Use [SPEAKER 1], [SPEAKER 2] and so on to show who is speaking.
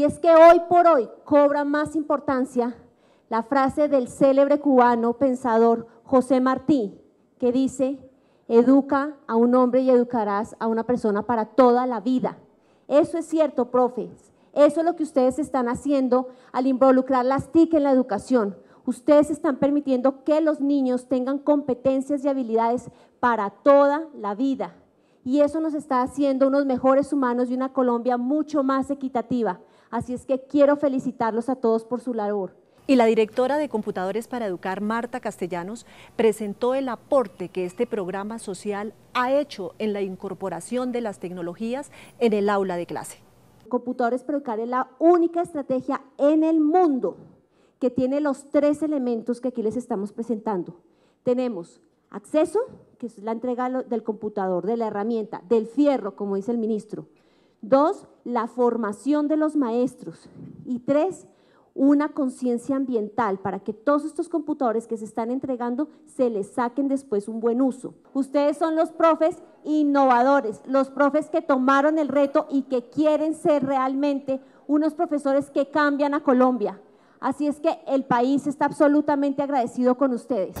[SPEAKER 1] Y es que hoy por hoy cobra más importancia la frase del célebre cubano pensador José Martí, que dice, educa a un hombre y educarás a una persona para toda la vida. Eso es cierto, profes. Eso es lo que ustedes están haciendo al involucrar las TIC en la educación. Ustedes están permitiendo que los niños tengan competencias y habilidades para toda la vida y eso nos está haciendo unos mejores humanos y una Colombia
[SPEAKER 2] mucho más equitativa. Así es que quiero felicitarlos a todos por su labor. Y la directora de Computadores para Educar, Marta Castellanos, presentó el aporte que este programa social ha hecho en la incorporación de las tecnologías en el aula de clase.
[SPEAKER 1] Computadores para Educar es la única estrategia en el mundo que tiene los tres elementos que aquí les estamos presentando. Tenemos Acceso, que es la entrega del computador, de la herramienta, del fierro, como dice el ministro. Dos, la formación de los maestros. Y tres, una conciencia ambiental para que todos estos computadores que se están entregando se les saquen después un buen uso. Ustedes son los profes innovadores, los profes que tomaron el reto y que quieren ser realmente unos profesores que cambian a Colombia. Así es que el país está absolutamente agradecido con ustedes.